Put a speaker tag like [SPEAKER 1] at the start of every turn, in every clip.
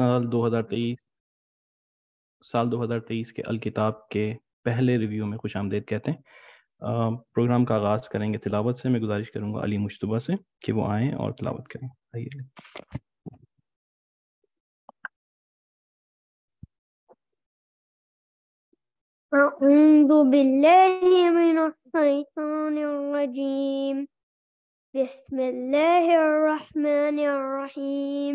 [SPEAKER 1] साल 2023 साल 2023 के अलकिताब के पहले रिव्यू में खुश आमदेद कहते हैं प्रोग्राम का आगाज करेंगे तिलावत से मैं गुजारिश करूंगा अली मुशतबा से कि वो आए और तिलावत करें आइए
[SPEAKER 2] أعوذ بالله من الشيطان الرجيم بسم الله الرحمن الرحيم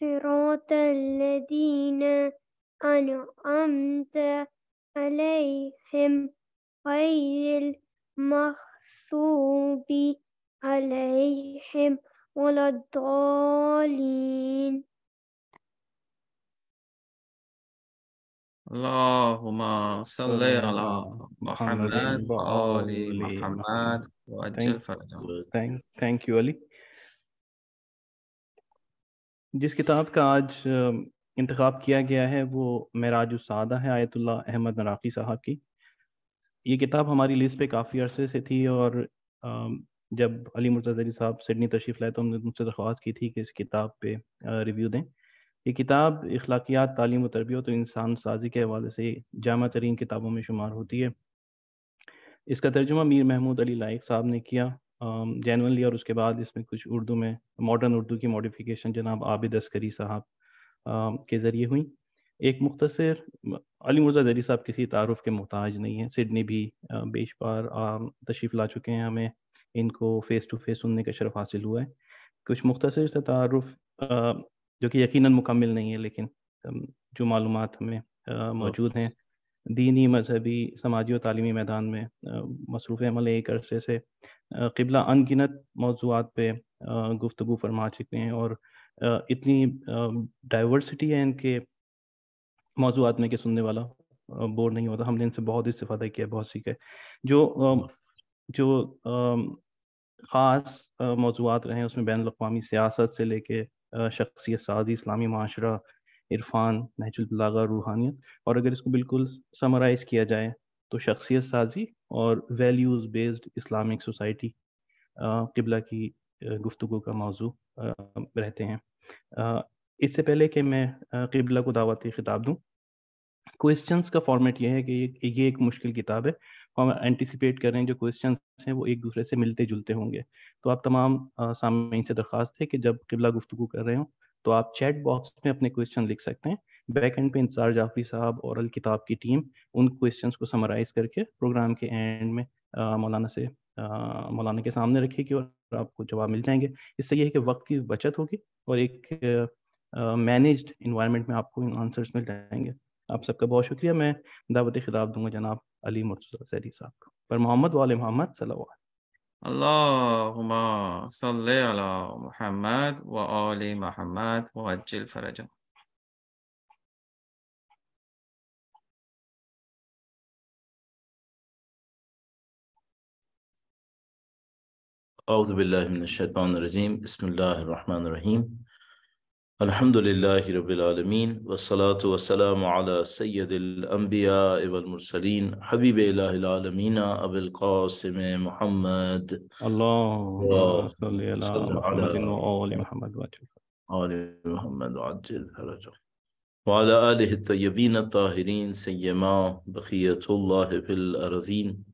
[SPEAKER 2] صراط الذين أنعمت عليهم غير المغصوب عليهم ولا الضالين
[SPEAKER 1] اللهم صل على محمد وآل محمد وأجل فرجهم Thank, thank you, Ali. जिस किताब का आज इंतखब किया गया है वो महराज उसादा है आयतुल्ला अहमद मराकी साहब की ये किताब हमारी लिस्ट पे काफ़ी अरसे से थी और जब अली मुर्तजी साहब सिडनी तशरीफ़ लाए तो हमने उनसे दरख्वास्त की थी कि इस किताब पे रिव्यू दें ये किताब अखलाकियात तालीम व तरबियत और इंसान साजी के हवाले से जामा तरीन किताबों में शुमार होती है इसका तर्जुमा मीर महमूद अली लाइक साहब ने किया जैनली और उसके बाद इसमें कुछ उर्दू में मॉडर्न उर्दू की मॉडिफिकेशन जनाब आबिद अस्करी साहब के ज़रिए हुई एक मुख्तर अली मुर्जा जरी साहब किसी तारफ़ के मोहताज नहीं है सिडनी भी बेश बार तशरीफ़ ला चुके हैं हमें इनको फ़ेस टू फेस सुनने का शरफ हासिल हुआ है कुछ मुख्तर से तारफ़ जो कि यकीन मुकम्मल नहीं है लेकिन जो मालूम हमें हाँ। मौजूद हैं दीनी मजहबी समाजी और तलीमी मैदान में मसरूफ़ अमल एक अरसे से किबला अनगिनत मौजूद पर गुफ्तु फरमा चुके हैं और इतनी डाइवर्सिटी है इनके मौजूद में कि सुनने वाला बोर नहीं होता हमने इनसे बहुत इस्तेफादा किया बहुत सीखा है जो जो ख़ास मौजूद रहे हैं उसमें बैन अवी सियासत से लेके शख्सियत साजी इस्लामी माशरा इरफान नहजुल बलागा रूहानियत और अगर इसको बिल्कुल समराइज किया जाए तो शख्सियत साजी और वैल्यूज़ बेस्ड इस्लामिक सोसाइटी किबला की गुफ्तु का मौजू रहते हैं इससे पहले कि मैं किबला को दावती खिताब दूँ क्वेश्चंस का फॉर्मेट यह है कि ये एक मुश्किल किताब है तो हम एंटिसिपेट कर रहे हैं जो क्वेश्चन हैं वो एक दूसरे से मिलते जुलते होंगे तो आप तमाम सामने से दरख्वास्त है कि जब किबला गुफ्तु कर रहे हो तो आप चैट बॉक्स में अपने क्वेश्चन लिख सकते हैं बैक एंड पे इंचार्ज जाफरी साहब और अल किताब की टीम उन क्वेश्चन को समराइज करके प्रोग्राम के एंड में मौलाना से मौलाना के सामने रखेगी और आपको जवाब मिल जाएंगे इससे यह है कि वक्त की बचत होगी और एक मैनेज इन्वायरमेंट में आपको आंसर्स मिल जाएंगे आप सबका बहुत शुक्रिया मैं दावत खिताब दूंगा जनाब अली मुर्तजा सैरी साहब पर मोहम्मद वाल मोहम्मद सलावा اللهم صل على محمد وآل محمد وعجل فرجه
[SPEAKER 2] أعوذ بالله من الشيطان الرجيم بسم الله الرحمن الرحيم الحمد لله رب العالمين والصلاة والسلام على سيد الأنبياء والمرسلين حبيب الله العالمين أبي القاسم محمد الله صل على محمد وآل
[SPEAKER 1] محمد وعجل
[SPEAKER 2] آل محمد وعجل فرجه وعلى آله الطيبين الطاهرين سيما بقية الله في الأرضين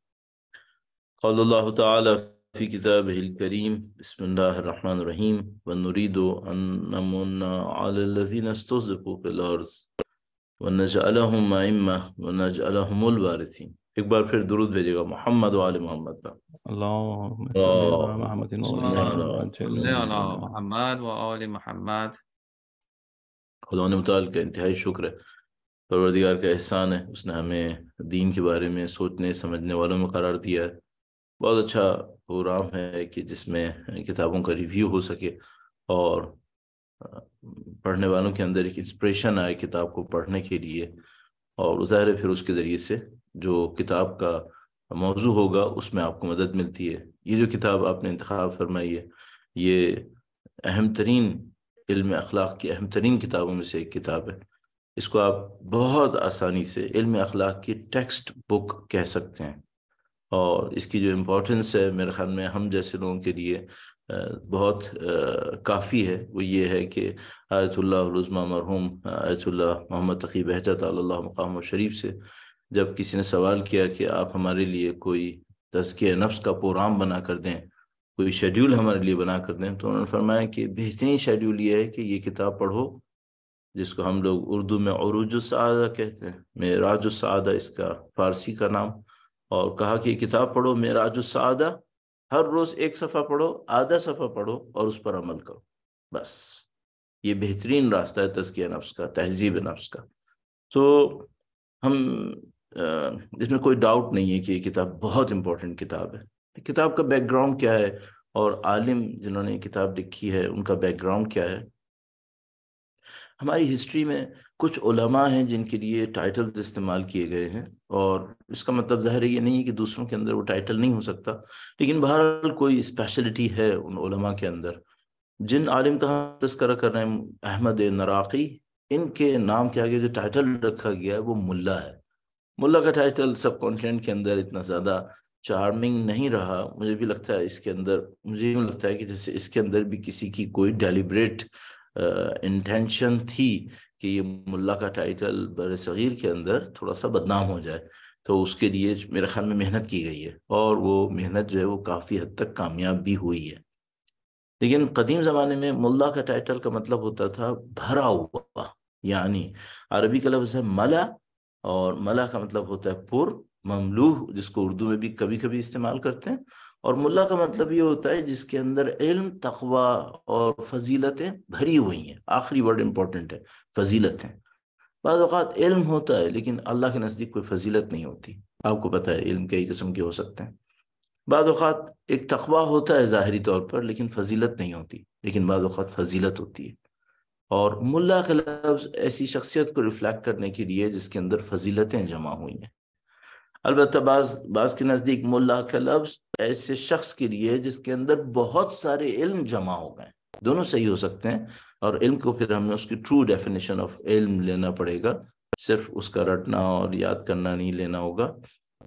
[SPEAKER 2] قال الله تعالى في كتابه الكريم بسم الله الرحمن الرحيم ونريد أن نمن على الذين استهزئوا في الأرض ونجعلهم أئمة ونجعلهم الوارثين एक बार फिर दुरुद भेजेगा मोहम्मद वाले मोहम्मद का मोहम्मद का इंतहाई शुक्र है परवरदिगार का एहसान है उसने हमें दीन के बारे में सोचने समझने वालों में करार दिया है बहुत अच्छा प्रोग्राम है कि जिसमें किताबों का रिव्यू हो सके और पढ़ने वालों के अंदर एक इंस्पिरेशन आए किताब को पढ़ने के लिए और ज़ाहिर फिर उसके ज़रिए से जो किताब का मौजू होगा उसमें आपको मदद मिलती है ये जो किताब आपने इंतखा फरमाई है ये अहम तरीन इल्म अखलाक की अहम तरीन किताबों में से एक किताब है इसको आप बहुत आसानी से इल्म अखलाक की टेक्स्ट बुक कह सकते हैं और इसकी जो इम्पोर्टेंस है मेरे ख्याल में हम जैसे लोगों के लिए बहुत काफ़ी है वो ये है कि आयतुल्लाज़मा मरहूम आयतुल्ला मोहम्मद तकी बहजत मकाम शरीफ से जब किसी ने सवाल किया कि आप हमारे लिए कोई तस्के नफ्स का प्रोग्राम बना कर दें कोई शेड्यूल हमारे लिए बना कर दें तो उन्होंने फरमाया कि बेहतरीन शेड्यूल ये है कि ये किताब पढ़ो जिसको हम लोग उर्दू में औरूज कहते हैं मेराजुस्दा इसका फ़ारसी का नाम और कहा कि किताब पढ़ो मेरा सादा हर रोज एक सफ़ा पढ़ो आधा सफ़ा पढ़ो और उस पर अमल करो बस ये बेहतरीन रास्ता है तस्किया नफ्स का तहजीब नफ्स का तो हम इसमें कोई डाउट नहीं है कि ये किताब बहुत इम्पोर्टेंट किताब है किताब का बैकग्राउंड क्या है और आलिम जिन्होंने किताब लिखी है उनका बैकग्राउंड क्या है हमारी हिस्ट्री में कुछ उलमा हैं जिनके लिए टाइटल्स इस्तेमाल किए गए हैं और इसका मतलब ज़ाहिर ये नहीं है कि दूसरों के अंदर वो टाइटल नहीं हो सकता लेकिन बहरहाल कोई स्पेशलिटी है उन उलमा के अंदर जिन आलिम का तस्करा कर रहे हैं अहमद नराकी इनके नाम के आगे जो टाइटल रखा गया है वो मुल्ला है मुल्ला का टाइटल सब कॉन्टिनेंट के अंदर इतना ज़्यादा चार्मिंग नहीं रहा मुझे भी लगता है इसके अंदर मुझे भी लगता है कि जैसे इसके अंदर भी किसी की कोई डेलिब्रेट इंटेंशन थी कि ये मुल्ला का टाइटल बर सग़ीर के अंदर थोड़ा सा बदनाम हो जाए तो उसके लिए मेरे ख्याल में मेहनत की गई है और वो मेहनत जो है वो काफ़ी हद तक कामयाब भी हुई है लेकिन कदीम ज़माने में मुल्ला का टाइटल का मतलब होता था भरा हुआ यानी अरबी का लफ्ज़ है मला और मला का मतलब होता है पुर ममलूह जिसको उर्दू में भी कभी कभी इस्तेमाल करते हैं और मुल्ला का मतलब ये होता है जिसके अंदर इल्म तकवा और फजीलतें भरी हुई हैं आखिरी वर्ड इम्पोर्टेंट है फजीलतें बाज़ात इल्म होता है लेकिन अल्लाह के नज़दीक कोई फजीलत नहीं होती आपको पता है इल्म कई किस्म के हो सकते हैं बाद अवत एक तखबा होता है ज़ाहरी तौर पर लेकिन फजीलत नहीं होती लेकिन बाद अवत फजीलत होती है और मुला का लफ्ज़ ऐसी शख्सियत को रिफ्लेक्ट करने के लिए जिसके अंदर फजीलतें जमा हुई हैं अलबत् बाज के नज़दीक मुल्ला का लफ्ज ऐसे शख्स के लिए जिसके अंदर बहुत सारे इल्म जमा हो गए दोनों सही हो सकते हैं और इल्म को फिर हमें उसकी ट्रू डेफिनेशन ऑफ इल्म लेना पड़ेगा सिर्फ उसका रटना और याद करना नहीं लेना होगा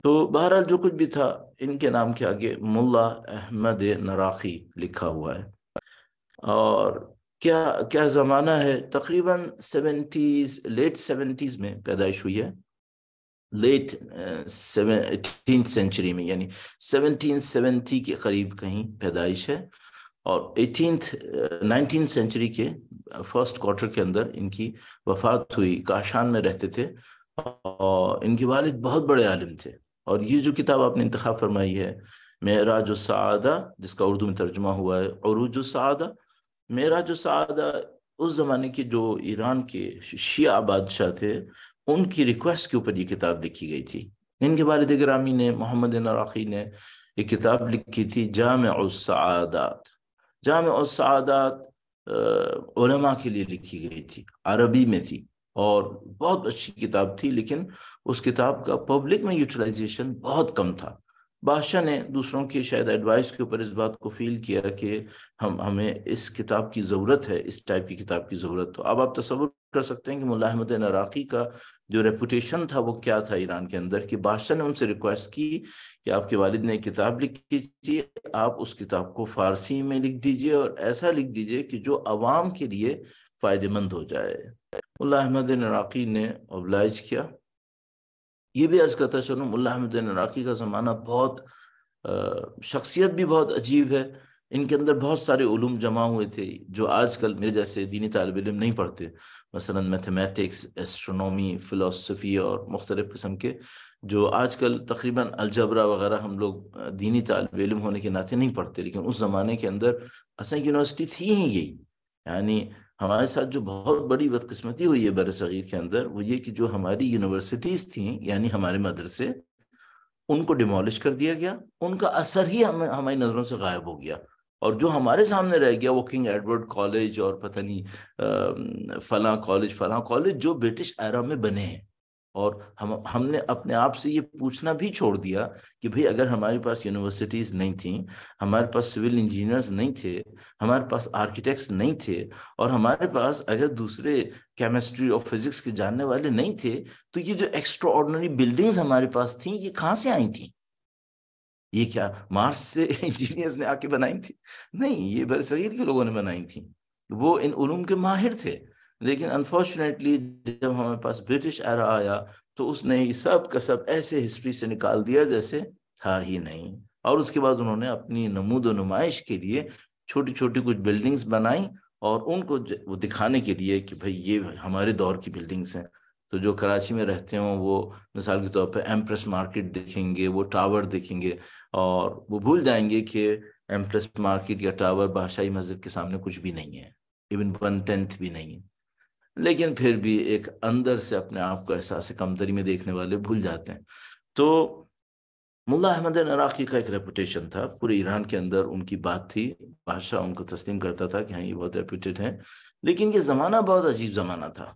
[SPEAKER 2] तो बहरहाल जो कुछ भी था इनके नाम के आगे मुल्ला अहमद नराखी लिखा हुआ है और क्या क्या ज़माना है तकरीबन सेवेंटीज़ लेट सेवेंटीज़ में पैदाइश हुई है लेट एटीन सेंचुरी में यानी 1770 के करीब कहीं पैदाइश है और एटीन नाइनटीन सेंचुरी के फर्स्ट uh, क्वार्टर के अंदर इनकी वफात हुई काशान में रहते थे और इनके वालिद बहुत बड़े आलिम थे और ये जो किताब आपने इंतखा फरमाई है मेरा जो सादा जिसका उर्दू में तर्जुमा हुआ है और जो सादा जो सादा उस जमाने के जो ईरान के शिया बादशाह थे उनकी रिक्वेस्ट के ऊपर ये किताब लिखी गई थी इनके वालद ग्रामी ने मोहम्मद नराकी ने ये किताब लिखी थी जाम उदात जाम सआदात उलमा के लिए लिखी गई थी अरबी में थी और बहुत अच्छी किताब थी लेकिन उस किताब का पब्लिक में यूटिलाइजेशन बहुत कम था बादशाह ने दूसरों के शायद एडवाइस के ऊपर इस बात को फील किया कि हम हमें इस किताब की ज़रूरत है इस टाइप की किताब की ज़रूरत तो अब आप तस्वुर कर सकते हैं कि मुला अहमद का जो रेपुटेशन था वो क्या था ईरान के अंदर कि बादशाह ने उनसे रिक्वेस्ट की कि आपके वालिद ने किताब लिख दीजिए आप उस किताब को फारसी में लिख दीजिए और ऐसा लिख दीजिए कि जो आवाम के लिए फ़ायदेमंद हो जाए मुला अहमद ने अबलाइज किया ये भी अर्ज़ करता चलो मुला अहमद का ज़माना बहुत शख्सियत भी बहुत अजीब है इनके अंदर बहुत सारे उलूम जमा हुए थे जो आजकल मेरे जैसे दीनी तालब इलम नहीं पढ़ते मसला मैथमेटिक्स एस्ट्रोनॉमी फ़िलासफ़ी और मुख्तलिफ़ किस्म के जो आज कल तकरीबन अलजबरा वगैरह हम लोग दीनी तालब इलम होने के नाते नहीं पढ़ते लेकिन उस ज़माने के अंदर असल यूनिवर्सिटी थी ही यही यानी हमारे साथ जो बहुत बड़ी बदकस्मती हुई है बर सग़ीर के अंदर वो ये कि जो हमारी यूनिवर्सिटीज़ थी यानी हमारे मदरसे उनको डिमोलिश कर दिया गया उनका असर ही हम हमारी नज़रों से गायब हो गया और जो हमारे सामने रह गया वो किंग एडवर्ड कॉलेज और पता नहीं फला कॉलेज फला कॉलेज जो ब्रिटिश एरा में बने हैं और हम हमने अपने आप से ये पूछना भी छोड़ दिया कि भाई अगर हमारे पास यूनिवर्सिटीज़ नहीं थी हमारे पास सिविल इंजीनियर्स नहीं थे हमारे पास आर्किटेक्ट्स नहीं थे और हमारे पास अगर दूसरे केमिस्ट्री और फिजिक्स के जानने वाले नहीं थे तो ये जो एक्स्ट्रा बिल्डिंग्स हमारे पास थी ये कहाँ से आई थी ये क्या मार्स से इंजीनियर्स ने आके बनाई थी नहीं ये बरसगीर के लोगों ने बनाई थी वो इन उलूम के माहिर थे लेकिन अनफॉर्चुनेटली जब हमारे पास ब्रिटिश एरा आया तो उसने ये सब का सब ऐसे हिस्ट्री से निकाल दिया जैसे था ही नहीं और उसके बाद उन्होंने अपनी नमूद नुमाइश के लिए छोटी छोटी कुछ बिल्डिंग्स बनाई और उनको वो दिखाने के लिए कि भाई ये हमारे दौर की बिल्डिंग्स हैं तो जो कराची में रहते हों वो मिसाल के तौर पर एम्प्रेस मार्केट देखेंगे वो टावर देखेंगे और वो भूल जाएंगे कि एम्प्रेस मार्केट या टावर बादशाही मस्जिद के सामने कुछ भी नहीं है इवन वन टेंथ भी नहीं है लेकिन फिर भी एक अंदर से अपने आप को एहसास कमतरी में देखने वाले भूल जाते हैं तो मुल्ला अहमद नराकी का एक रेपुटेशन था पूरे ईरान के अंदर उनकी बात थी बादशाह उनको तस्लीम करता था कि हाँ ये बहुत रेपुटेड है लेकिन ये ज़माना बहुत अजीब ज़माना था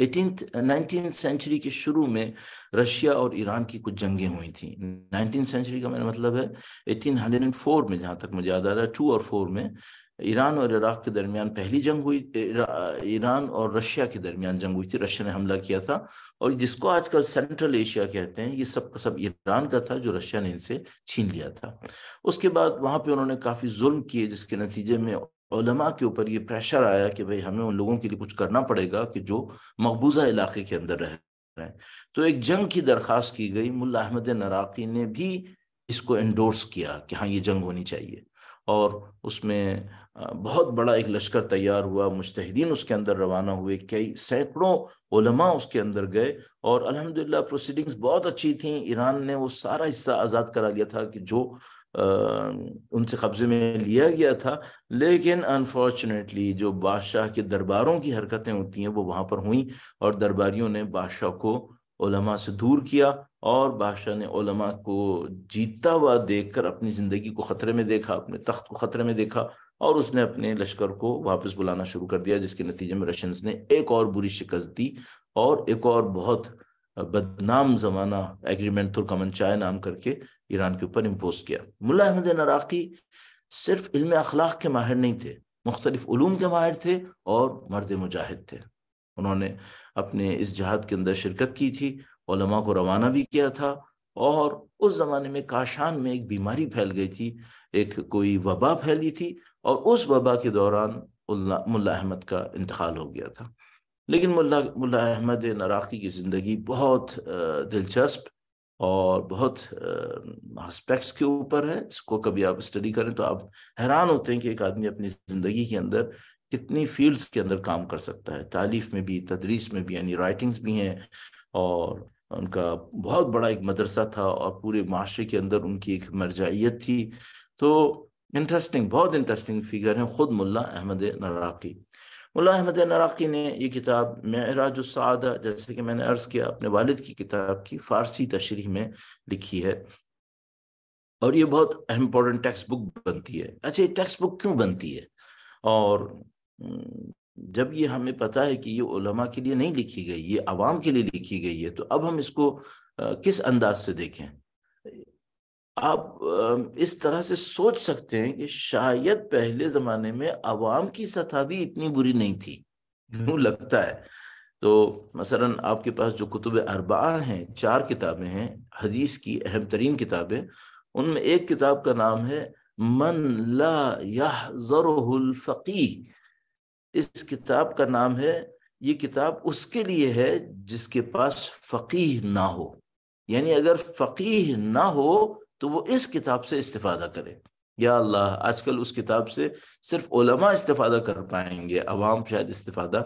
[SPEAKER 2] एटीन नाइनटीन सेंचुरी के शुरू में रशिया और ईरान की कुछ जंगें हुई थी नाइनटीन सेंचुरी का मेरा मतलब है एटीन हंड्रेड एंड फोर में जहाँ तक मुझे याद आ रहा है टू और फोर में ईरान और इराक के दरमियान पहली जंग हुई ईरान और रशिया के दरमियान जंग हुई थी रशिया ने हमला किया था और जिसको आजकल सेंट्रल एशिया कहते हैं ये सब का सब ईरान का था जो रशिया ने इनसे छीन लिया था उसके बाद वहां पे उन्होंने काफी जुल्म किए जिसके नतीजे में उलमा के ऊपर ये प्रेशर आया कि भाई हमें उन लोगों के लिए कुछ करना पड़ेगा कि जो मकबूजा इलाके के अंदर रह रहे हैं तो एक जंग की दरख्वास्त की गई मुला अहमद नराकी ने भी इसको एंडोर्स किया कि हाँ ये जंग होनी चाहिए और उसमें बहुत बड़ा एक लश्कर तैयार हुआ मुश्तदीन उसके अंदर रवाना हुए कई सैकड़ों उलमा उसके अंदर गए और अलहमदिल्ला प्रोसीडिंग्स बहुत अच्छी थी ईरान ने वो सारा हिस्सा आज़ाद करा लिया था कि जो उनसे कब्जे में लिया गया था लेकिन अनफॉर्चुनेटली जो बादशाह के दरबारों की हरकतें होती हैं वो वहां पर हुई और दरबारियों ने बादशाह को ओलमा से दूर किया और बादशाह ने ओलमा को जीता हुआ देखकर अपनी ज़िंदगी को ख़तरे में देखा अपने तख्त को ख़तरे में देखा और उसने अपने लश्कर को वापस बुलाना शुरू कर दिया जिसके नतीजे में रशियंस ने एक और बुरी शिकस्त दी और एक और बहुत बदनाम ज़माना एग्रीमेंट कमन चाय नाम करके ईरान के ऊपर इम्पोज किया मुला अहमद नराकी सिर्फ इल्म अखलाक के माहिर नहीं थे मुख्तलिफ के माहिर थे और मर्द मुजाहिद थे उन्होंने अपने इस जहाद के अंदर शिरकत की थी ओलमा को रवाना भी किया था और उस ज़माने में काशान में एक बीमारी फैल गई थी एक कोई वबा फैली थी और उस वबा के दौरान मुला अहमद का इंतकाल हो गया था लेकिन मुला मुला अहमद नराकी की ज़िंदगी बहुत दिलचस्प और बहुत आस्पेक्ट्स के ऊपर है इसको कभी आप स्टडी करें तो आप हैरान होते हैं कि एक आदमी अपनी ज़िंदगी के अंदर कितनी फील्ड्स के अंदर काम कर सकता है तालीफ में भी तदरीस में भी यानी राइटिंग्स भी हैं और उनका बहुत बड़ा एक मदरसा था और पूरे माशरे के अंदर उनकी एक मरजाइत थी तो इंटरेस्टिंग बहुत इंटरेस्टिंग फिगर हैं ख़ुद मुल्ला अहमद नराकी मुला अहमद नराकी ने ये किताब मराजुसादा जैसे कि मैंने अर्ज़ किया अपने वालिद की किताब की फ़ारसी तशरी में लिखी है और ये बहुत इम्पोर्टेंट टेक्स्ट बुक बनती है अच्छा ये टेक्स्ट बुक क्यों बनती है और जब ये हमें पता है कि ये उलमा के लिए नहीं लिखी गई ये आवाम के लिए लिखी गई है तो अब हम इसको किस अंदाज से देखें आप इस तरह से सोच सकते हैं कि शायद पहले जमाने में आवाम की सतह भी इतनी बुरी नहीं थी हम्म। यूं लगता है तो मसलन आपके पास जो कुतुब अरबा हैं चार किताबें हैं हदीस की अहम तरीन किताबें उनमें एक किताब का नाम है मन ला यह फ़की इस किताब का नाम है ये किताब उसके लिए है जिसके पास फ़कीह ना हो यानी अगर फ़कीह ना हो तो वो इस किताब से इस्तेफादा करे या अल्लाह आजकल उस किताब से सिर्फ ओलमा इस्तेफादा कर पाएंगे अवाम शायद इस्तेफादा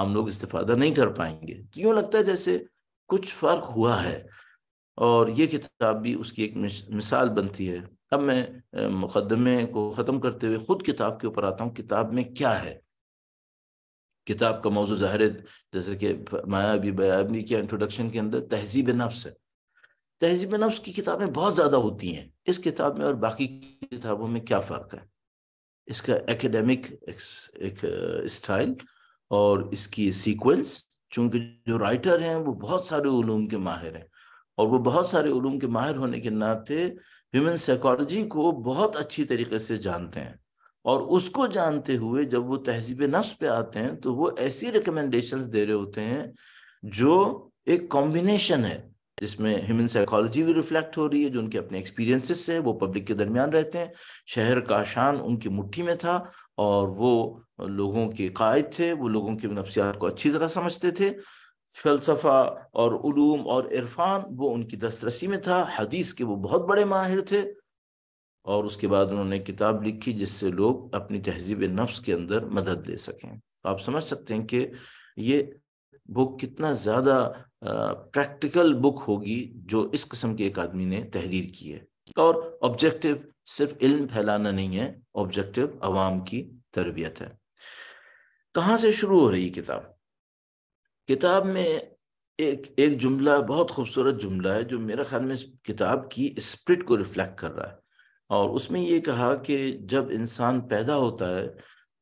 [SPEAKER 2] आम लोग इस्तेफादा नहीं कर पाएंगे तो यूँ लगता है जैसे कुछ फ़र्क हुआ है और ये किताब भी उसकी एक मिसाल बनती है अब मैं मुकदमे को ख़त्म करते हुए ख़ुद किताब के ऊपर आता हूँ किताब में क्या है किताब का मौजू ज़ाहिर जैसे कि माया भी बयाबी किया इंट्रोडक्शन के अंदर तहजीब नफ्स है तहजीब नफ्स की किताबें बहुत ज़्यादा होती हैं इस किताब में और बाकी किताबों में क्या फ़र्क है इसका एकेडमिक एक स्टाइल और इसकी सीक्वेंस चूंकि जो राइटर हैं वो बहुत सारे ूम के माहिर हैं और वो बहुत सारे ूम के माहिर होने के नाते ह्यूमन साइकोलॉजी को बहुत अच्छी तरीके से जानते हैं और उसको जानते हुए जब वो तहजीब नफ्स पे आते हैं तो वो ऐसी रिकमेंडेशंस दे रहे होते हैं जो एक कॉम्बिनेशन है जिसमें ह्यूमन साइकोलॉजी भी रिफ्लेक्ट हो रही है जो उनके अपने एक्सपीरियंसेस से वो पब्लिक के दरमियान रहते हैं शहर का शान उनकी मुट्ठी में था और वो लोगों के कायद थे वो लोगों के नफ्सियात को अच्छी तरह समझते थे फलसफा और उलूम और इरफान वो उनकी दस्तरसी में था हदीस के वो बहुत बड़े माहिर थे और उसके बाद उन्होंने किताब लिखी जिससे लोग अपनी तहजीब नफ्स के अंदर मदद दे सकें आप समझ सकते हैं कि ये वो कितना ज़्यादा प्रैक्टिकल बुक होगी जो इस किस्म के एक आदमी ने तहरीर की है और ऑब्जेक्टिव सिर्फ इल्म फैलाना नहीं है ऑब्जेक्टिव आवाम की तरबियत है कहाँ से शुरू हो रही किताब किताब में एक एक जुमला बहुत खूबसूरत जुमला है जो मेरे ख्याल में इस किताब की स्प्रिट को रिफ्लेक्ट कर रहा है और उसमें ये कहा कि जब इंसान पैदा होता है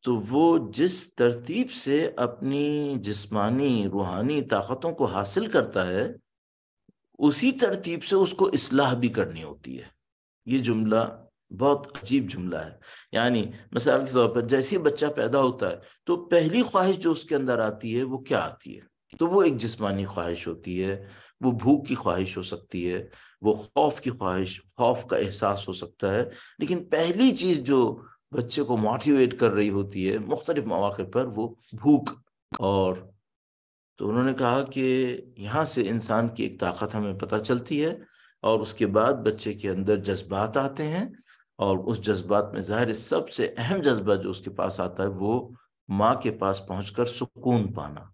[SPEAKER 2] तो वो जिस तरतीब से अपनी जिस्मानी रूहानी ताकतों को हासिल करता है उसी तरतीब से उसको इसलाह भी करनी होती है ये जुमला बहुत अजीब जुमला है यानी मिसाल के तौर पर जैसे बच्चा पैदा होता है तो पहली ख्वाहिश जो उसके अंदर आती है वो क्या आती है तो वो एक जिस्मानी ख्वाहिश होती है वो भूख की ख्वाहिश हो सकती है वो खौफ की ख्वाहिश खौफ का एहसास हो सकता है लेकिन पहली चीज़ जो बच्चे को मोटिवेट कर रही होती है मुख्तलिफ मौाक़ पर वो भूख और तो उन्होंने कहा कि यहाँ से इंसान की एक ताकत हमें पता चलती है और उसके बाद बच्चे के अंदर जज्बात आते हैं और उस जज्बात में ज़ाहिर सबसे अहम जज्बा जो उसके पास आता है वो माँ के पास पहुँच कर सुकून पाना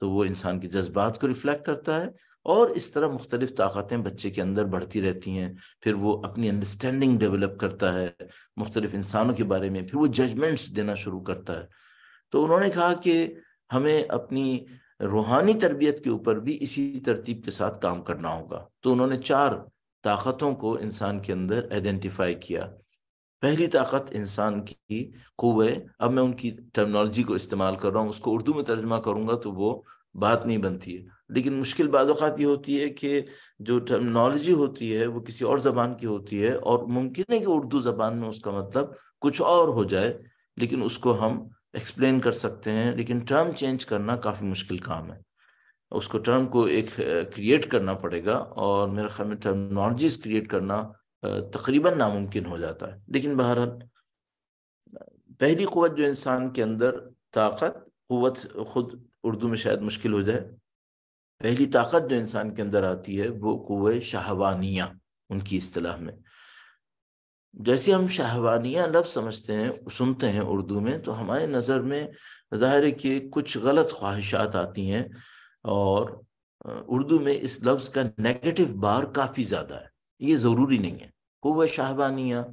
[SPEAKER 2] तो वो इंसान के जज्बात को रिफ्लेक्ट करता है और इस तरह मुख्तलिफ ताकतें बच्चे के अंदर बढ़ती रहती हैं फिर वो अपनी अंडरस्टैंडिंग डेवलप करता है मुख्तलिफ इंसानों के बारे में फिर वो जजमेंट्स देना शुरू करता है तो उन्होंने कहा कि हमें अपनी रूहानी तरबियत के ऊपर भी इसी तरतीब के साथ काम करना होगा तो उन्होंने चार ताकतों को इंसान के अंदर आइडेंटिफाई किया पहली ताकत इंसान की कुव है अब मैं उनकी टर्मिनोलॉजी को इस्तेमाल कर रहा हूँ उसको उर्दू में तर्जमा करूँगा तो वो बात नहीं बनती है लेकिन मुश्किल बाज़ात ये होती है कि जो टर्मिनोलॉजी होती है वो किसी और ज़बान की होती है और मुमकिन है कि उर्दू ज़बान में उसका मतलब कुछ और हो जाए लेकिन उसको हम एक्सप्लेन कर सकते हैं लेकिन टर्म चेंज करना काफ़ी मुश्किल काम है उसको टर्म को एक क्रिएट करना पड़ेगा और मेरे ख्याल में टर्मनोलॉजीज क्रिएट करना तकरीबन नामुमकिन हो जाता है लेकिन बहरहाल पहली क़वत जो इंसान के अंदर ताकत क़वत ख़ुद उर्दू में शायद मुश्किल हो जाए पहली ताकत जो इंसान के अंदर आती है वो कुए शाहवानिया उनकी असलाह में जैसे हम शाहवानिया लफ्ज समझते हैं सुनते हैं उर्दू में तो हमारे नज़र में ज़ाहिर है कि कुछ गलत ख्वाहिशात आती हैं और उर्दू में इस लफ्ज़ का नेगेटिव बार काफ़ी ज़्यादा है ये ज़रूरी नहीं है कुआ शाहवानिया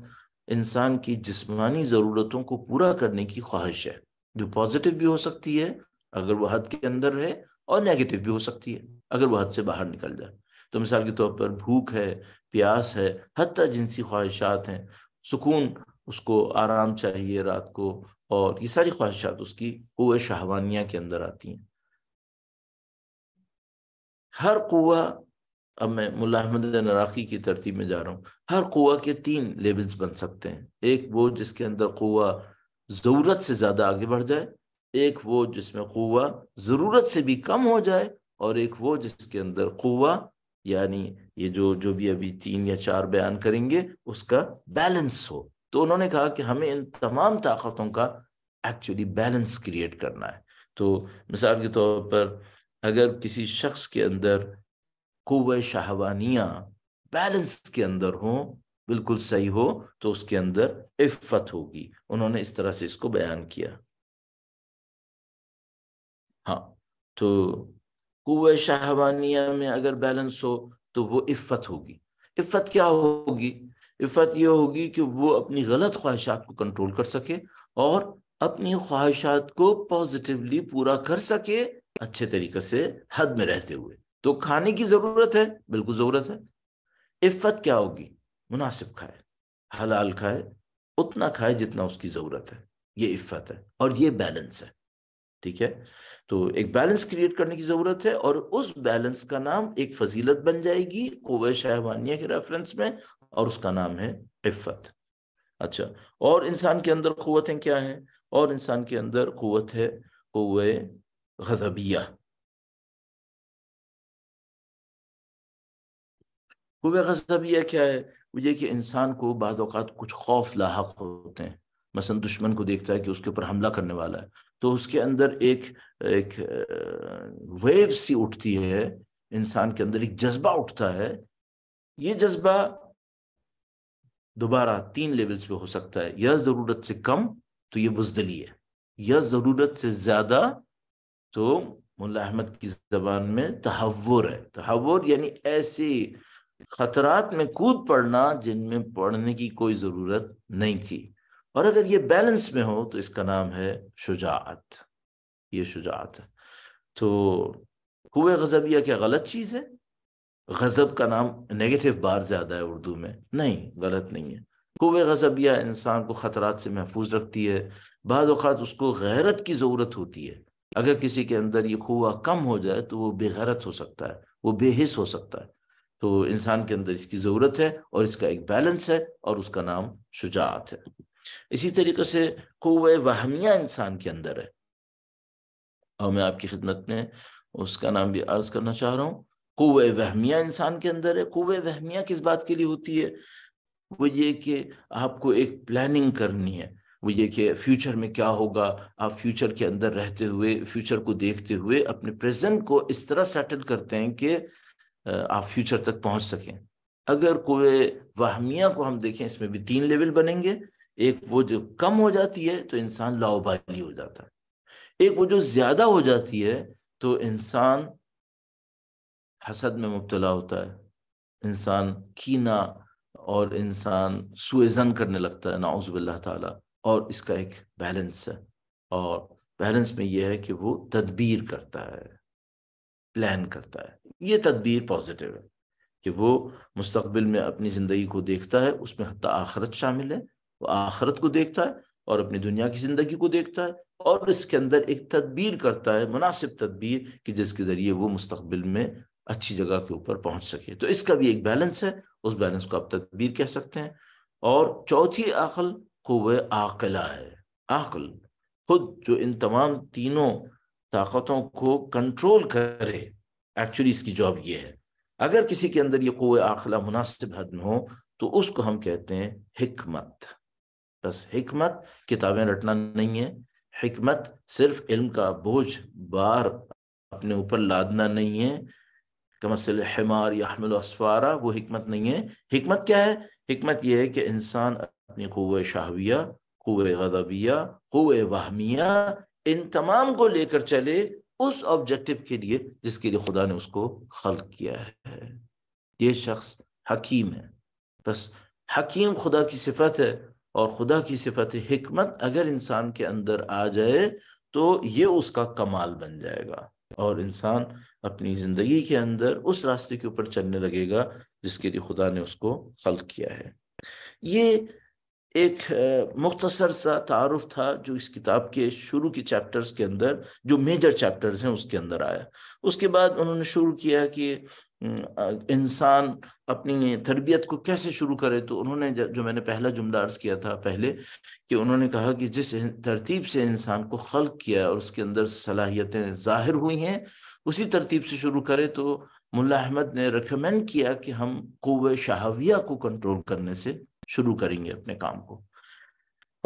[SPEAKER 2] इंसान की जिस्मानी ज़रूरतों को पूरा करने की ख्वाहिश है जो पॉजिटिव भी हो सकती है अगर वह हद के अंदर है और नेगेटिव भी हो सकती है अगर वह हद से बाहर निकल जाए तो मिसाल के तौर पर भूख है प्यास है हती जिनसी ख्वाहिशात हैं सुकून उसको आराम चाहिए रात को और ये सारी ख्वाहिशात उसकी कुए शाहवानिया के अंदर आती हैं हर कुआ अब मैं मुला अहमद नराकी की तरतीब में जा रहा हूँ हर कुआ के तीन लेवल्स बन सकते हैं एक वो जिसके अंदर कुआ ज़रूरत से ज़्यादा आगे बढ़ जाए एक वो जिसमें कुआ ज़रूरत से भी कम हो जाए और एक वो जिसके अंदर कुआ यानी ये जो जो भी अभी तीन या चार बयान करेंगे उसका बैलेंस हो तो उन्होंने कहा कि हमें इन तमाम ताकतों का एक्चुअली बैलेंस क्रिएट करना है तो मिसाल के तौर पर अगर किसी शख्स के अंदर कुव शाहवानिया बैलेंस के अंदर हो बिल्कुल सही हो तो उसके अंदर इफ़त होगी उन्होंने इस तरह से इसको बयान किया हाँ तो कुए शाहवानिया में अगर बैलेंस हो तो वो इफ़त होगी इफ़त क्या होगी इफ़त ये होगी कि वो अपनी गलत ख्वाहिशात को कंट्रोल कर सके और अपनी ख्वाहिशात को पॉजिटिवली पूरा कर सके अच्छे तरीके से हद में रहते हुए तो खाने की ज़रूरत है बिल्कुल ज़रूरत है इफ़त क्या होगी मुनासिब खाए हलाल खाए उतना खाए जितना उसकी ज़रूरत है ये इफ़त है और ये बैलेंस है ठीक है तो एक बैलेंस क्रिएट करने की जरूरत है और उस बैलेंस का नाम एक फजीलत बन जाएगी कोवे शाहवानिया के रेफरेंस में और उसका नाम है इफ्फत अच्छा और इंसान के अंदर कुतें क्या हैं और इंसान के अंदर कुत है कोवे गजबिया कोवे गजबिया क्या है ये कि इंसान को बाद कुछ खौफ लाक होते हैं मसन दुश्मन को देखता है कि उसके ऊपर हमला करने वाला है तो उसके अंदर एक एक वेव सी उठती है इंसान के अंदर एक जज्बा उठता है ये जज्बा दोबारा तीन लेवल्स पे हो सकता है यह जरूरत से कम तो ये बुजदली है यह जरूरत से ज्यादा तो मुल्ला अहमद की जबान में तहवर है तहवर यानी ऐसे खतरात में कूद पड़ना जिनमें पढ़ने की कोई ज़रूरत नहीं थी और अगर ये बैलेंस में हो तो इसका नाम है शुजात ये शुजात तो हुए गजबिया क्या गलत चीज़ है गज़ब का नाम नेगेटिव बार ज़्यादा है उर्दू में नहीं गलत नहीं है हुए गजबिया इंसान को ख़तरात से महफूज रखती है बाद उसको गैरत की ज़रूरत होती है अगर किसी के अंदर ये खुआ कम हो जाए तो वो बेगैरत हो सकता है वो बेहिस हो सकता है तो इंसान के अंदर इसकी ज़रूरत है और इसका एक बैलेंस है और उसका नाम शुजात है इसी तरीके से कोव वहमिया इंसान के अंदर है और मैं आपकी खिदमत में उसका नाम भी अर्ज करना चाह रहा हूँ कुवे वहमिया इंसान के अंदर है कोव वहमिया किस बात के लिए होती है वो ये कि आपको एक प्लानिंग करनी है वो ये कि फ्यूचर में क्या होगा आप फ्यूचर के अंदर रहते हुए फ्यूचर को देखते हुए अपने प्रेजेंट को इस तरह सेटल करते हैं कि आप फ्यूचर तक पहुंच सकें अगर कोई वाहमिया को हम देखें इसमें भी तीन लेवल बनेंगे एक वो जो कम हो जाती है तो इंसान लाओबाली हो जाता है एक वो जो ज्यादा हो जाती है तो इंसान हसद में मुबतला होता है इंसान कीना और इंसान सुएजन करने लगता है नाउजबिल्ला ताला और इसका एक बैलेंस है और बैलेंस में यह है कि वो तदबीर करता है प्लान करता है ये तदबीर पॉजिटिव है कि वो मुस्तबिल में अपनी ज़िंदगी को देखता है उसमें हती आखरत शामिल है वो आखरत को देखता है और अपनी दुनिया की जिंदगी को देखता है और इसके अंदर एक तदबीर करता है मुनासिब तदबीर कि जिसके ज़रिए वो मुस्तबिल में अच्छी जगह के ऊपर पहुंच सके तो इसका भी एक बैलेंस है उस बैलेंस को आप तदबीर कह सकते हैं और चौथी अकल वह आकला है अकल खुद जो इन तमाम तीनों ताकतों को कंट्रोल करे एक्चुअली इसकी जॉब ये है अगर किसी के अंदर ये कोवे आखला मुनासिब हद में हो तो उसको हम कहते हैं हिकमत बस हिकमत किताबें रटना नहीं है हिकमत सिर्फ इल्म का बोझ बार अपने ऊपर लादना नहीं है कमसल हमार या हमल असवारा वो हिकमत नहीं है हिकमत क्या है हिकमत यह है कि इंसान अपनी कुव शाहविया कुव गदबिया कुव वाहमिया इन तमाम को लेकर चले उस ऑब्जेक्टिव के लिए जिसके लिए खुदा ने उसको खल किया है ये शख्स हकीम है बस हकीम खुदा की सिफत है और खुदा की सिफत हमत अगर इंसान के अंदर आ जाए तो ये उसका कमाल बन जाएगा और इंसान अपनी ज़िंदगी के अंदर उस रास्ते के ऊपर चलने लगेगा जिसके लिए खुदा ने उसको खल किया है ये एक मुख्तसर सा तारफ था जो इस किताब के शुरू के चैप्टर्स के अंदर जो मेजर चैप्टर्स हैं उसके अंदर आया उसके बाद उन्होंने शुरू किया कि इंसान अपनी तरबियत को कैसे शुरू करे तो उन्होंने जो मैंने पहला जुमला अर्ज किया था पहले कि उन्होंने कहा कि जिस तरतीब से इंसान को खल किया और उसके अंदर सलाहियतें ज़ाहिर हुई हैं उसी तरतीब से शुरू करे तो मुला अहमद ने रिकमेंड किया कि हम कोव शहाविया को कंट्रोल करने से शुरू करेंगे अपने काम को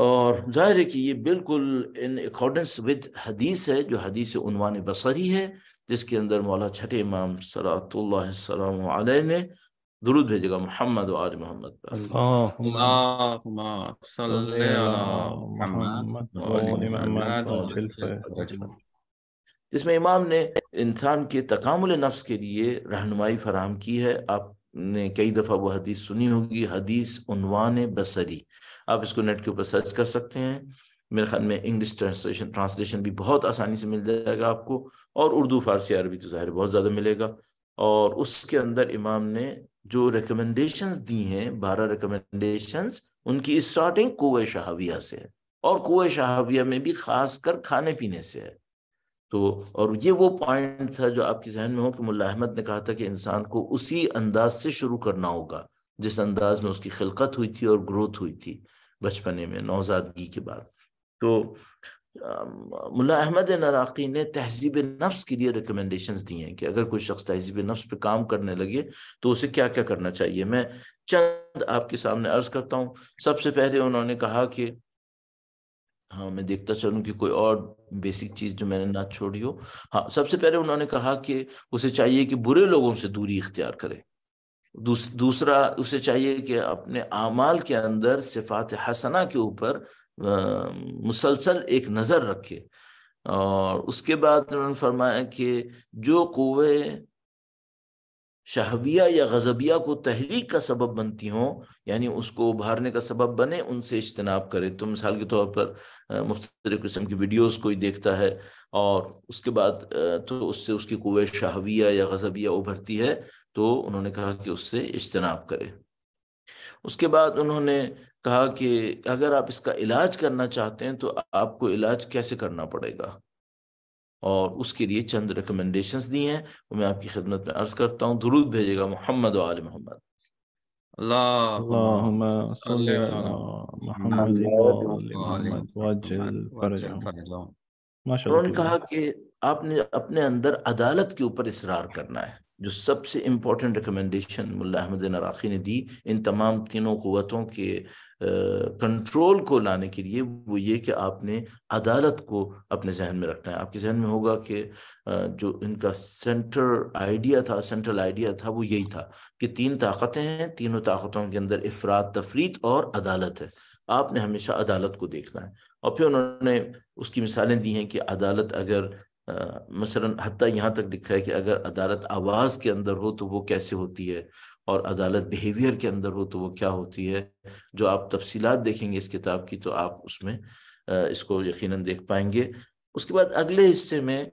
[SPEAKER 2] और जाहिर है कि ये बिल्कुल इन अकॉर्डेंस विद हदीस है जो हदीस उनवान बसरी है जिसके अंदर मौला छठे इमाम सलाम ने दुरुद भेजेगा मोहम्मद और मोहम्मद पर जिसमें इमाम ने इंसान के तकामुल नफ्स के लिए रहनुमाई फराहम की है आप ने कई दफ़ा वो हदीस सुनी होगी हदीस उनवान बसरी आप इसको नेट के ऊपर सर्च कर सकते हैं मेरे ख्याल में इंग्लिश ट्रांसलेशन ट्रांसलेशन भी बहुत आसानी से मिल जाएगा आपको और उर्दू फारसी अरबी तो ज़ाहिर बहुत ज़्यादा मिलेगा और उसके अंदर इमाम ने जो रिकमेंडेशंस दी हैं बारह रिकमेंडेशंस उनकी स्टार्टिंग कुए शहाविया से है और कुए शहाविया में भी खास कर खाने पीने से है तो और ये वो पॉइंट था जो आपके जहन में हो कि मुल्ला अहमद ने कहा था कि इंसान को उसी अंदाज से शुरू करना होगा जिस अंदाज में उसकी खिलकत हुई थी और ग्रोथ हुई थी बचपने में नौजादगी के बाद तो मुला अहमद नराकी ने तहजीब नफ्स के लिए रिकमेंडेशन दी हैं कि अगर कोई शख्स तहजीब नफ्स पे काम करने लगे तो उसे क्या क्या करना चाहिए मैं चंद आपके सामने अर्ज करता हूँ सबसे पहले उन्होंने कहा कि हाँ मैं देखता चलूँ कि कोई और बेसिक चीज जो मैंने ना छोड़ी हो हाँ सबसे पहले उन्होंने कहा कि उसे चाहिए कि बुरे लोगों से दूरी इख्तियार करे दूस, दूसरा उसे चाहिए कि अपने अमाल के अंदर सिफात हसना के ऊपर मुसलसल एक नज़र रखे और उसके बाद उन्होंने फरमाया कि जो कुए शहविया या गजबिया को तहरीक का सबब बनती हों यानी उसको उभारने का सबब बने उनसे इज्तनाब करे तो मिसाल के तौर पर मुख्त किस्म की वीडियोज कोई देखता है और उसके बाद तो उससे उसकी कुव शहविया या गजबिया उभरती है तो उन्होंने कहा कि उससे इज्तनाब करे उसके बाद उन्होंने कहा कि अगर आप इसका इलाज करना चाहते हैं तो आपको इलाज कैसे करना पड़ेगा और उसके लिए चंद रिकमेंडेशन दी हैं वो मैं आपकी खिदमत में अर्ज करता हूँ दुरुद भेजेगा मोहम्मद वाल मोहम्मद उन्होंने कहा कि आपने अपने अंदर अदालत के ऊपर इसरार करना है जो सबसे important recommendation Mulla Ahmad Naraqi ने दी इन तमाम तीनों क़वतों के कंट्रोल को लाने के लिए वो ये कि आपने अदालत को अपने जहन में रखना है आपके जहन में होगा कि जो इनका सेंटर आइडिया था सेंट्रल आइडिया था वो यही था कि तीन ताकतें हैं तीनों ताकतों के अंदर अफराद तफरीत और अदालत है आपने हमेशा अदालत को देखना है और फिर उन्होंने उसकी मिसालें दी हैं कि अदालत अगर मसलन हती यहाँ तक लिखा है कि अगर अदालत आवाज़ के अंदर हो तो वो कैसे होती है और अदालत बिहेवियर के अंदर हो तो वो क्या होती है जो आप तफसी देखेंगे इस किताब की तो आप उसमें इसको यकीन देख पाएंगे उसके बाद अगले हिस्से में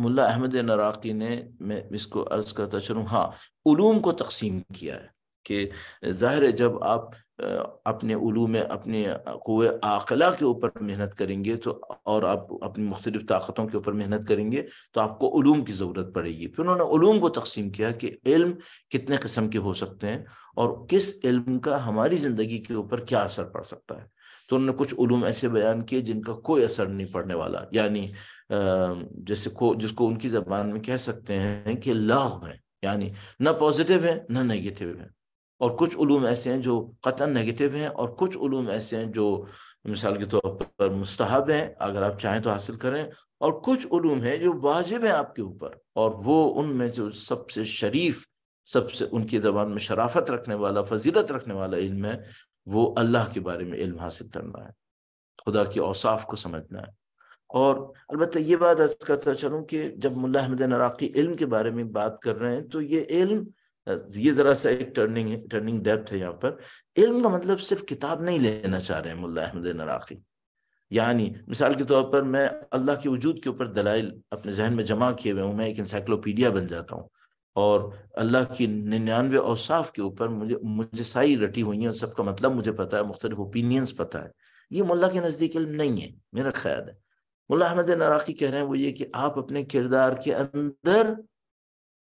[SPEAKER 2] मुला अहमद नराकी ने मैं इसको अर्ज़ करता चलूँ हाँ ूम को तकसीम किया है कि ज़ाहिर है जब आप अपने उलू में अपने कुए आखला के ऊपर मेहनत करेंगे तो और आप अपनी मुख्तलिफ ताकतों के ऊपर मेहनत करेंगे तो आपको उलूम की ज़रूरत पड़ेगी फिर उन्होंने उलूम को तकसीम किया कि इल्म कितने किस्म के हो सकते हैं और किस इल्म का हमारी ज़िंदगी के ऊपर क्या असर पड़ सकता है तो उन्होंने कुछ उलूम ऐसे बयान किए जिनका कोई असर नहीं पड़ने वाला यानी जैसे को जिसको उनकी ज़बान में कह सकते हैं कि लाह है यानी ना पॉजिटिव है ना नेगेटिव है और कुछ ूम ऐसे हैं जो कतन नेगेटिव हैं और कुछ ूम ऐसे हैं जो मिसाल के तौर पर मुस्तहब हैं अगर आप चाहें तो हासिल करें और कुछ ूम हैं जो वाजिब हैं आपके ऊपर और वो उनमें जो सबसे शरीफ सबसे उनकी जबान में शराफत रखने वाला फजीलत रखने वाला इल्म है वो अल्लाह के बारे में इल्म हासिल करना है खुदा के औसाफ को समझना है और अलबत्त ये बात अर्ज करता चलूँ कि जब मुला अहमद नराकी इल्म के बारे में बात कर रहे हैं तो ये इल्म ये जरा सा एक टर्निंग टर्निंग डेप्थ है यहाँ पर इल्म का मतलब सिर्फ किताब नहीं लेना चाह रहे हैं मुल्ला अहमद नराखी यानी मिसाल के तौर पर मैं अल्लाह के वजूद के ऊपर दलाइल अपने जहन में जमा किए हुए हूँ मैं एक इंसाइक्लोपीडिया बन जाता हूँ और अल्लाह की निन्यानवे औसाफ के ऊपर मुझे मुझे सारी रटी हुई है सबका मतलब मुझे पता है मुख्तलि ओपिनियंस पता है ये मुला के नज़दीक इल्म नहीं है मेरा ख्याल है मुला अहमद नराखी कह रहे हैं वो ये कि आप अपने किरदार के अंदर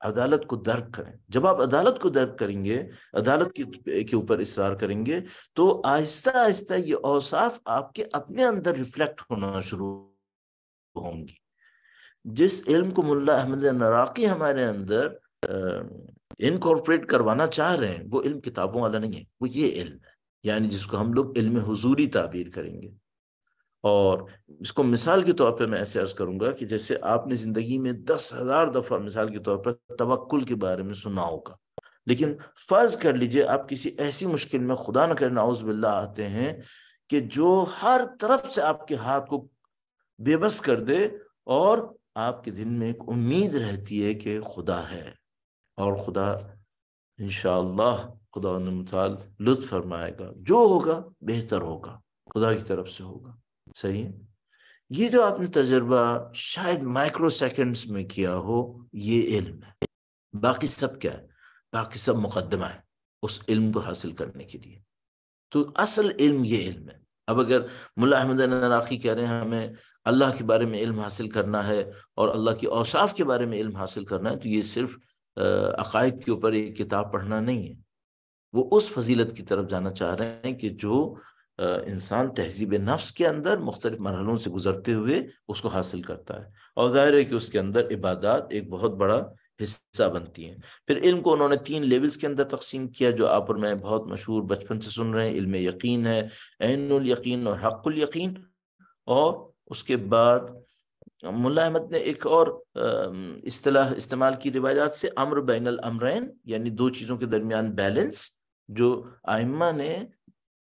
[SPEAKER 2] अदालत को दर्क करें जब आप अदालत को दर्द करेंगे अदालत के के ऊपर इसरार करेंगे तो आहिस्ता आहिस्ता ये औसाफ आपके अपने अंदर रिफ्लेक्ट होना शुरू होंगी जिस इल्म को मुल्ला अहमद नराकी हमारे अंदर इनकॉर्पोरेट करवाना चाह रहे हैं वो इल्म किताबों वाला नहीं है वो ये इल्म है यानी जिसको हम लोग इल्म हजूरी ताबीर करेंगे और इसको मिसाल के तौर पे मैं ऐसे अर्ज करूंगा कि जैसे आपने जिंदगी में दस हजार दफा मिसाल के तौर पर तवक्ल के बारे में सुना होगा लेकिन फर्ज कर लीजिए आप किसी ऐसी मुश्किल में खुदा न करना बिल्ला आते हैं कि जो हर तरफ से आपके हाथ को बेबस कर दे और आपके दिल में एक उम्मीद रहती है कि खुदा है और खुदा इन खुदा लुत्फ फरमाएगा जो होगा बेहतर होगा खुदा की तरफ से होगा सही है ये जो आपने तजर्बा शायद माइक्रो सेकेंड्स में किया हो ये इल्म है बाकी सब क्या है बाकी सब मुकदमा है उस इल्म को हासिल करने के लिए तो असल इल्म ये इल्म है अब अगर मुला अहमद नराकी कह रहे हैं हमें अल्लाह के बारे में इल्म हासिल करना है और अल्लाह के औसाफ के बारे में इल्म हासिल करना है तो ये सिर्फ अकायद के ऊपर एक किताब पढ़ना नहीं है वो उस फजीलत की तरफ जाना चाह रहे हैं कि जो इंसान तहजीब नफ्स के अंदर मुख्तलिफ मरहलों से गुजरते हुए उसको हासिल करता है और ज़ाहिर है कि उसके अंदर इबादत एक बहुत बड़ा हिस्सा बनती हैं फिर इल्म को उन्होंने तीन लेवल्स के अंदर तकसीम किया जो आप और मैं बहुत मशहूर बचपन से सुन रहे हैं इल्म यकीन है ऐनुल यकीन और हक़ुल यकीन और उसके बाद मुला अहमद ने एक और अतलाह इस्तेमाल की रिवायात से अम्र बैन अमरैन यानी दो चीज़ों के दरमियान बैलेंस जो आइम्मा ने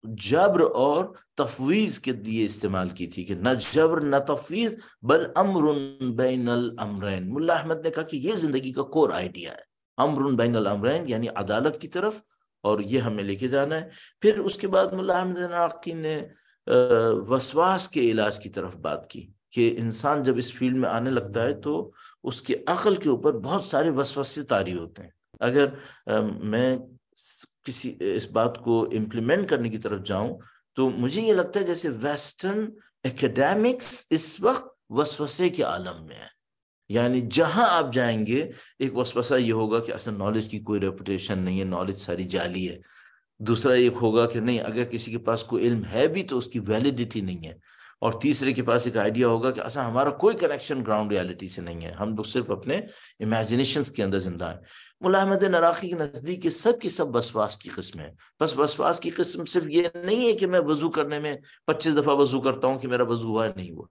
[SPEAKER 2] जबर और तफवीज के लिए इस्तेमाल की थी कि न जबर न तफवीज बल अमर बैन अमरैन मुला अहमद ने कहा कि यह जिंदगी का कोर आइडिया है अमरुन बैन अमरैन यानी अदालत की तरफ और ये हमें लेके जाना है फिर उसके बाद मुला अहमद नाकी ने वसवास के इलाज की तरफ बात की कि इंसान जब इस फील्ड में आने लगता है तो उसके अकल के ऊपर बहुत सारे से तारी होते हैं अगर मैं किसी इस बात को इम्प्लीमेंट करने की तरफ जाऊं तो मुझे ये लगता है जैसे वेस्टर्न एकेडमिक्स इस वक्त वसवसे के आलम में है यानी जहां आप जाएंगे एक वसवसा ये होगा कि असल नॉलेज की कोई रेपुटेशन नहीं है नॉलेज सारी जाली है दूसरा एक होगा कि नहीं अगर किसी के पास कोई इल्म है भी तो उसकी वैलिडिटी नहीं है और तीसरे के पास एक आइडिया होगा कि असा हमारा कोई कनेक्शन ग्राउंड रियलिटी से नहीं है हम लोग सिर्फ अपने इमेजिनेशन के अंदर जिंदा हैं मुलामद नराखी के नज़दीक सब की सब बसवास की किस्म है बस बसवास की किस्म सिर्फ ये नहीं है कि मैं वजू करने में पच्चीस दफ़ा वजू करता हूँ कि मेरा वजू हुआ नहीं हुआ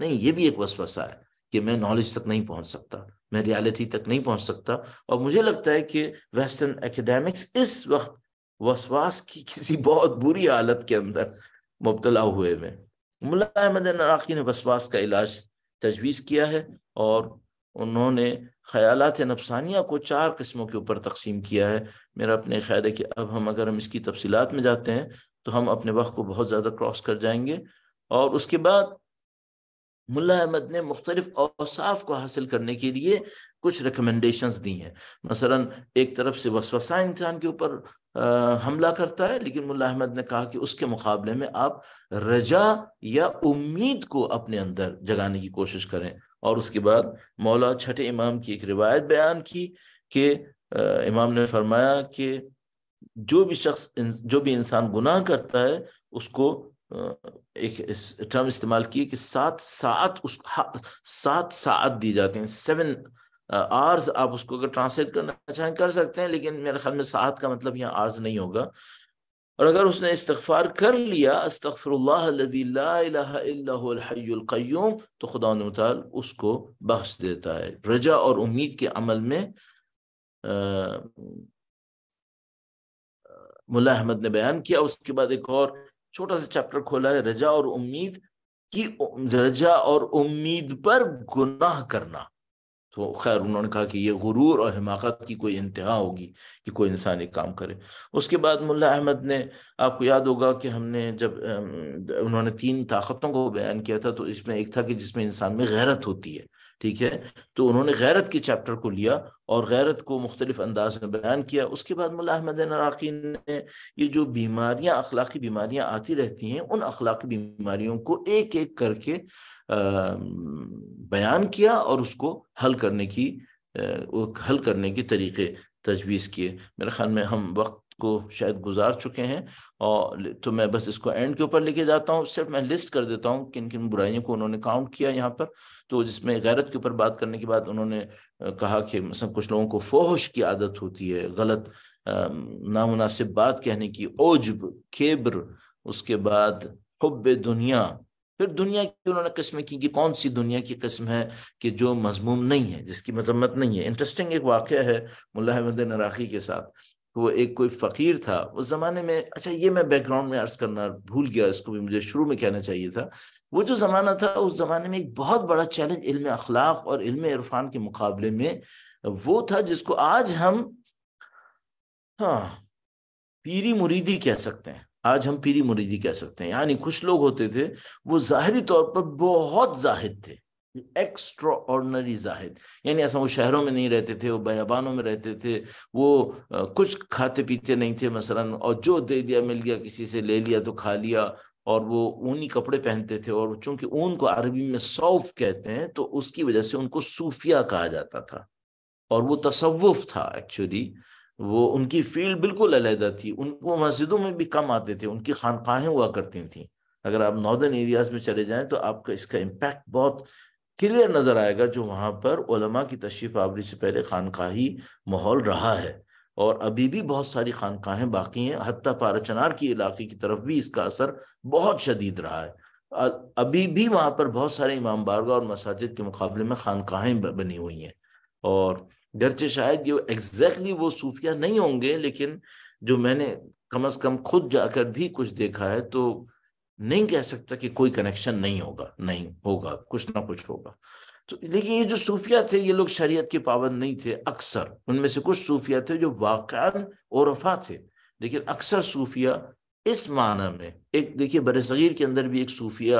[SPEAKER 2] नहीं ये भी एक वसवासा है कि मैं नॉलेज तक नहीं पहुँच सकता मैं रियलिटी तक नहीं पहुँच सकता और मुझे लगता है कि वेस्टर्न एकेडेमिक्स इस वक्त वसवास की किसी बहुत बुरी हालत के अंदर मुबतला हुए हुए मुला अहमद नराखी ने वसवास का इलाज तजवीज़ किया है और उन्होंने ख्यालात नफसानिया को चार किस्मों के ऊपर तकसीम किया है मेरा अपने ख्याल है कि अब हम अगर हम इसकी तफसीत में जाते हैं तो हम अपने वक्त को बहुत ज़्यादा क्रॉस कर जाएंगे और उसके बाद मुला अहमद ने मुख्तलिफ अवसाफ को हासिल करने के लिए कुछ रिकमेंडेशन दी हैं मसला एक तरफ से वसवसा इंसान के ऊपर हमला करता है लेकिन मुला अहमद ने कहा कि उसके मुकाबले में आप रजा या उम्मीद को अपने अंदर जगाने की कोशिश करें और उसके बाद मौला छठे इमाम की एक रिवायत बयान की कि इमाम ने फरमाया कि जो भी शख्स जो भी इंसान गुनाह करता है उसको एक टर्म इस्तेमाल किए कि सात सात उस सात सात दी जाती हैं सेवन आर्ज आप उसको अगर ट्रांसलेट करना चाहें कर सकते हैं लेकिन मेरे ख्याल में सात का मतलब यहाँ आर्ज नहीं होगा और अगर उसने इस्तफार कर लिया अस्तफ़रल्लाम तो खुदा नाल उसको बख्श देता है रजा और उम्मीद के अमल में मुला अहमद ने बयान किया उसके बाद एक और छोटा सा चैप्टर खोला है रजा और उम्मीद की रजा और उम्मीद पर गुनाह करना तो खैर उन्होंने कहा कि ये गुरूर और हिमाकत की कोई इंतहा होगी कि कोई इंसान एक काम करे उसके बाद मुल्ला अहमद ने आपको याद होगा कि हमने जब उन्होंने तीन ताकतों को बयान किया था तो इसमें एक था कि जिसमें इंसान में गैरत होती है ठीक है तो उन्होंने गैरत के चैप्टर को लिया और गैरत को मुख्तलिफ अंदाज में बयान किया उसके बाद मुला अहमद नराकी ने ये जो बीमारियां अखलाकी बीमारियां आती रहती हैं उन अखलाकी बीमारियों को एक एक करके आ, बयान किया और उसको हल करने की आ, हल करने के तरीके तजवीज़ किए मेरे ख्याल में हम वक्त को शायद गुजार चुके हैं और तो मैं बस इसको एंड के ऊपर लेके जाता हूँ सिर्फ मैं लिस्ट कर देता हूँ किन किन बुराइयों को उन्होंने काउंट किया यहाँ पर तो जिसमें गैरत के ऊपर बात करने के बाद उन्होंने कहा कि मतलब कुछ लोगों को फोहश की आदत होती है गलत नामुनासिब बात कहने की ओजब खेब्र उसके बाद हब दुनिया फिर दुनिया की उन्होंने किस्में की कि कौन सी दुनिया की किस्म है कि जो मजमूम नहीं है जिसकी मजम्मत नहीं है इंटरेस्टिंग एक वाक़ है मुलाहमद नराखी के साथ वो एक कोई फ़कीर था उस ज़माने में अच्छा ये मैं बैकग्राउंड में अर्ज करना भूल गया इसको भी मुझे शुरू में कहना चाहिए था वो जो ज़माना था उस ज़माने में एक बहुत बड़ा चैलेंज इल्म अखलाक और इल्म इरफान के मुकाबले में वो था जिसको आज हम हाँ पीरी मुरीदी कह सकते हैं आज हम पीरी मुरीदी कह सकते हैं यानी कुछ लोग होते थे वो ज़ाहरी तौर पर बहुत जाहिद थे एक्स्ट्रॉर्डनरी जाहिद यानी ऐसा वो शहरों में नहीं रहते थे वो बयाबानों में रहते थे वो कुछ खाते पीते नहीं थे मसलन और जो दे दिया मिल गया किसी से ले लिया तो खा लिया और वो ऊनी कपड़े पहनते थे और चूंकि ऊन को अरबी में सौफ कहते हैं तो उसकी वजह से उनको सूफिया कहा जाता था और वो तसव्वुफ था एक्चुअली वो उनकी फील्ड बिल्कुल अलहदा थी उनको मस्जिदों में भी कम आते थे उनकी खानकाहें हुआ करती थी अगर आप नॉर्दर्न एरियाज में चले जाएं तो आपका इसका इम्पैक्ट बहुत क्लियर नजर आएगा जो वहाँ पर ओलमा की तशरीफ आवरी से पहले खानकाही माहौल रहा है और अभी भी बहुत सारी खानकाहें बाकी हैं हती पारचनार की इलाके की तरफ भी इसका असर बहुत शदीद रहा है अभी भी वहाँ पर बहुत सारे इमाम बारगा और मसाजिद के मुकाबले में खानकाहें बनी हुई हैं और गर्चे शायद ये एग्जैक्टली वो सूफिया नहीं होंगे लेकिन जो मैंने कम अज कम खुद जाकर भी कुछ देखा है तो नहीं कह सकता कि कोई कनेक्शन नहीं होगा नहीं होगा कुछ ना कुछ होगा तो लेकिन ये जो सूफिया थे ये लोग शरीयत के पाबंद नहीं थे अक्सर उनमें से कुछ सूफिया थे जो वाकान और रफा थे लेकिन अक्सर सूफिया इस माना में एक देखिए बर सगीर के अंदर भी एक सूफिया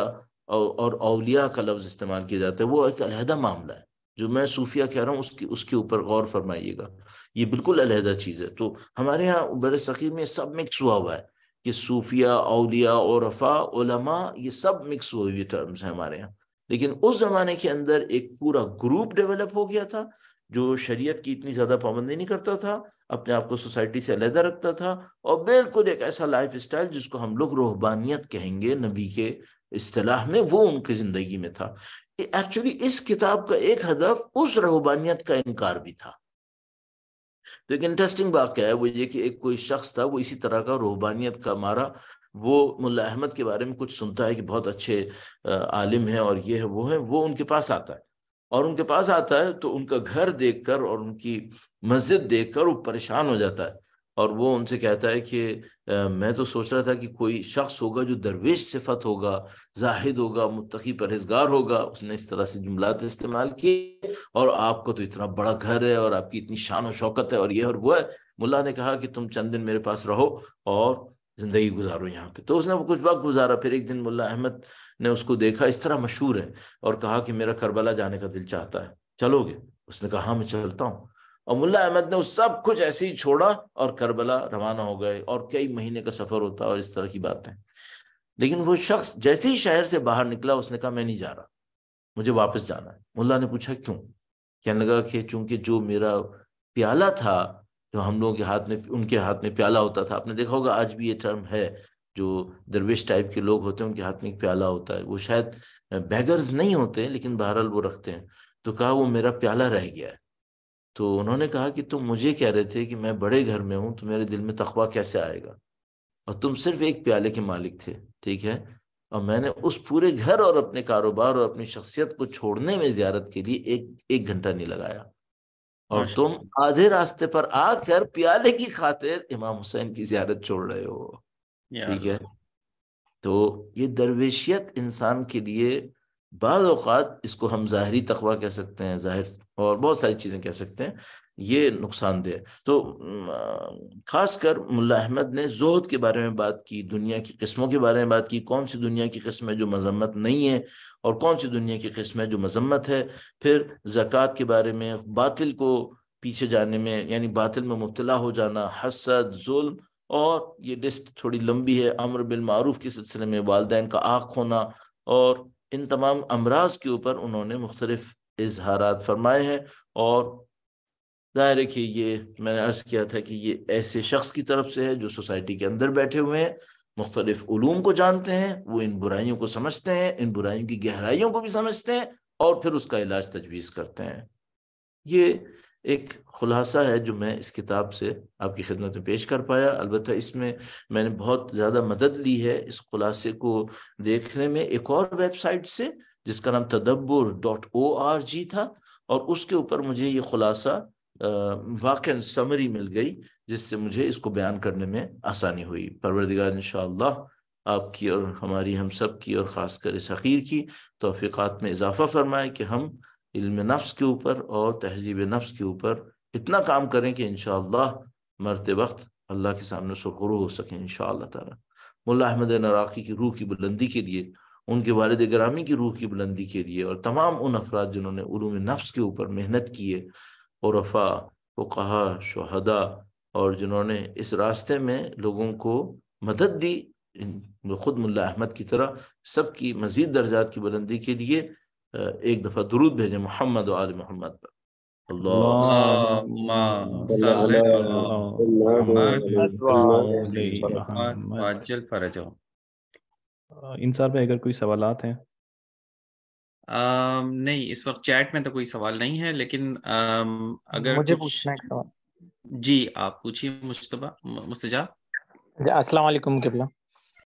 [SPEAKER 2] और, और अलिया का लफ्ज़ इस्तेमाल किया जाता है वो एक अलहदा मामला है जो मैं सूफिया कह रहा हूँ उसकी उसके ऊपर गौर फरमाइएगा ये बिल्कुल अलहदा चीज़ है तो हमारे यहाँ बर सगीर में सब मिक्स हुआ हुआ है कि सूफिया अलिया और रफ़ा उलमा ये सब मिक्स हुए हुए टर्म्स हैं हमारे यहाँ लेकिन उस ज़माने के अंदर एक पूरा ग्रुप डेवलप हो गया था जो शरीयत की इतनी ज़्यादा पाबंदी नहीं करता था अपने आप को सोसाइटी से अलहदा रखता था और बिल्कुल एक ऐसा लाइफ स्टाइल जिसको हम लोग रोहबानियत कहेंगे नबी के अतलाह में वो उनकी ज़िंदगी में था एक्चुअली इस किताब का एक हदफ उस रोहबानियत का इनकार भी था तो एक इंटरेस्टिंग क्या है वो ये कि एक कोई शख्स था वो इसी तरह का रूहबानियत का मारा वो मुल्ला अहमद के बारे में कुछ सुनता है कि बहुत अच्छे आलिम हैं और ये है वो है वो उनके पास आता है और उनके पास आता है तो उनका घर देखकर और उनकी मस्जिद देखकर वो परेशान हो जाता है और वो उनसे कहता है कि आ, मैं तो सोच रहा था कि कोई शख्स होगा जो दरवेश सिफत होगा जाहिद होगा मुतकी परहेजगार होगा उसने इस तरह से जुमलात इस्तेमाल किए और आपको तो इतना बड़ा घर है और आपकी इतनी शान शौकत है और ये और वो है मुला ने कहा कि तुम चंद दिन मेरे पास रहो और जिंदगी गुजारो यहाँ पे तो उसने वो कुछ वक्त गुजारा फिर एक दिन मुला अहमद ने उसको देखा इस तरह मशहूर है और कहा कि मेरा करबला जाने का दिल चाहता है चलोगे उसने कहा हाँ मैं चलता हूँ और मुल्ला अहमद ने वो सब कुछ ऐसे ही छोड़ा और करबला रवाना हो गए और कई महीने का सफर होता और इस तरह की बातें लेकिन वो शख्स जैसे ही शहर से बाहर निकला उसने कहा मैं नहीं जा रहा मुझे वापस जाना है मुल्ला ने पूछा क्यों कहने लगा कि चूंकि जो मेरा प्याला था जो हम लोगों के हाथ में उनके हाथ में प्याला होता था आपने देखा होगा आज भी ये टर्म है जो दरवेश टाइप के लोग होते हैं उनके हाथ में एक प्याला होता है वो शायद बैगर्स नहीं होते लेकिन बहरहाल वो रखते हैं तो कहा वो मेरा प्याला रह गया है तो उन्होंने कहा कि तुम मुझे कह रहे थे कि मैं बड़े घर में हूँ तो मेरे दिल में तखवा कैसे आएगा और तुम सिर्फ एक प्याले के मालिक थे ठीक है और मैंने उस पूरे घर और अपने कारोबार और अपनी शख्सियत को छोड़ने में ज्यारत के लिए एक एक घंटा नहीं लगाया और तुम आधे रास्ते पर आकर प्याले की खातिर इमाम हुसैन की जियारत छोड़ रहे हो ठीक है तो ये दरवेशियत इंसान के लिए बाज़ात इसको हम ज़ाहरी तखबा कह सकते हैं ज़ाहिर और बहुत सारी चीज़ें कह सकते हैं ये नुकसानदेह तो खासकर मुल्ला अहमद ने जोहद के बारे में बात की दुनिया की किस्मों के बारे में बात की कौन सी दुनिया की किस्म है जो मजम्मत नहीं है और कौन सी दुनिया की किस्म है जो मजम्मत है फिर ज़क़़त के बारे में बातिल को पीछे जाने में यानी बातिल में मुबतला हो जाना हसद जुल्म और ये लिस्ट थोड़ी लंबी है अमर बिलमूफ के सिलसिले में वालदेन का आँख होना और इन तमाम अमराज के ऊपर उन्होंने मुख्तलिफ इजहारात फरमाए हैं और जाहिर है कि ये मैंने अर्ज़ किया था कि ये ऐसे शख्स की तरफ से है जो सोसाइटी के अंदर बैठे हुए हैं मुख्तलिफ को जानते हैं वो इन बुराइयों को समझते हैं इन बुराइयों की गहराइयों को भी समझते हैं और फिर उसका इलाज तजवीज़ करते हैं ये एक खुलासा है जो मैं इस किताब से आपकी खिदमत में पेश कर पाया अलबत् इसमें मैंने बहुत ज़्यादा मदद ली है इस खुलासे को देखने में एक और वेबसाइट से जिसका नाम तदब्बर डॉट ओ आर जी था और उसके ऊपर मुझे ये खुलासा वाक़ समरी मिल गई जिससे मुझे इसको बयान करने में आसानी हुई परवरदिगार इन आपकी और हमारी हम सब की और ख़ासकर इस हकीर की तोफ़ीक़ात में इजाफ़ा फरमाए कि हम इल्म नफ्स के ऊपर और तहजीब नफ्स के ऊपर इतना काम करें कि इन मरते वक्त अल्लाह के सामने सुरगुरु हो सकें इन ताला मुल्ला अहमद नराकी की रूह की बुलंदी के लिए उनके वालद ग्रामी की रूह की बुलंदी के लिए और तमाम उन अफराद जिन्होंने उलूम नफ्स के ऊपर मेहनत की है औरफ़ा कहा शहदा और जिन्होंने इस रास्ते में लोगों को मदद दी खुद मुल्ला अहमद की तरह सबकी मज़ीद दर्जात की बुलंदी के लिए एक दफा दुरूद भेजे मोहम्मद आल मोहम्मद
[SPEAKER 1] पर इन सर पे अगर कोई सवाल आते हैं नहीं इस वक्त चैट में तो कोई सवाल नहीं है लेकिन अगर मुझे पूछना है जी आप पूछिए मुश्तबा मुस्तजा अस्सलाम वालेकुम किबला